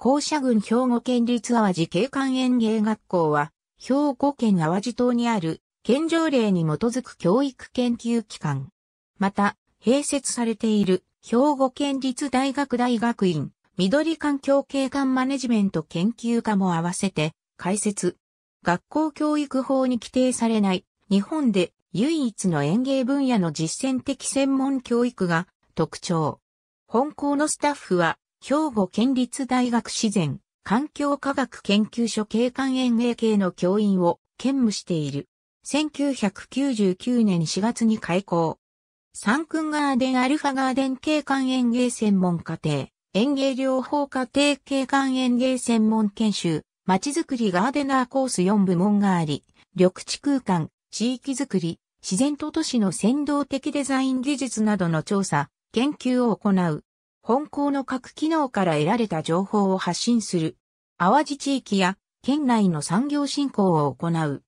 校舎群兵庫県立淡路景観園芸学校は、兵庫県淡路島にある、県条例に基づく教育研究機関。また、併設されている、兵庫県立大学大学院、緑環境景観マネジメント研究科も合わせて、開設。学校教育法に規定されない、日本で唯一の園芸分野の実践的専門教育が特徴。本校のスタッフは、兵庫県立大学自然環境科学研究所景観園芸系の教員を兼務している。1999年4月に開校。三君ガーデンアルファガーデン景観園芸専門課程、園芸療法課程景観園芸専門研修、まちづくりガーデナーコース4部門があり、緑地空間、地域づくり、自然と都市の先導的デザイン技術などの調査、研究を行う本校の各機能から得られた情報を発信する。淡路地域や県内の産業振興を行う。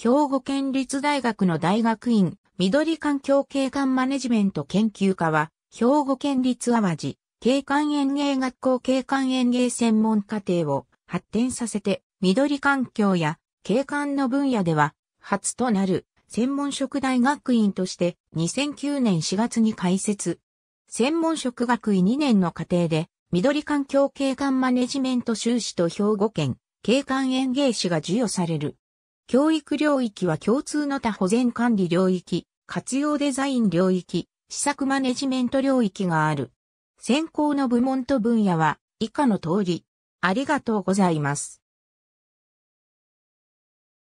兵庫県立大学の大学院、緑環境景観マネジメント研究科は、兵庫県立淡路、景観園芸学校景観園芸専門課程を発展させて、緑環境や景観の分野では、初となる専門職大学院として2009年4月に開設、専門職学位2年の課程で、緑環境景観マネジメント修士と兵庫県景観園芸士が授与される。教育領域は共通の他保全管理領域、活用デザイン領域、施策マネジメント領域がある。専攻の部門と分野は以下の通り。ありがとうございます。